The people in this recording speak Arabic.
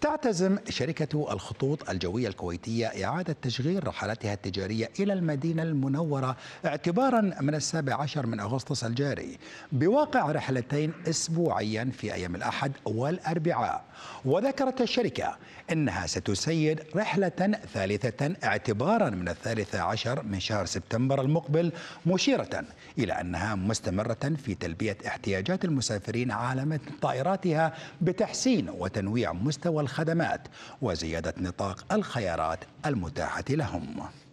تعتزم شركة الخطوط الجوية الكويتية إعادة تشغيل رحلاتها التجارية إلى المدينة المنورة اعتبارا من السابع عشر من أغسطس الجاري بواقع رحلتين أسبوعيا في أيام الأحد والأربعاء وذكرت الشركة أنها ستسيد رحلة ثالثة اعتبارا من الثالث عشر من شهر سبتمبر المقبل مشيرة إلى أنها مستمرة في تلبية احتياجات المسافرين عالم طائراتها بتحسين وتنويع مستوى والخدمات وزيادة نطاق الخيارات المتاحة لهم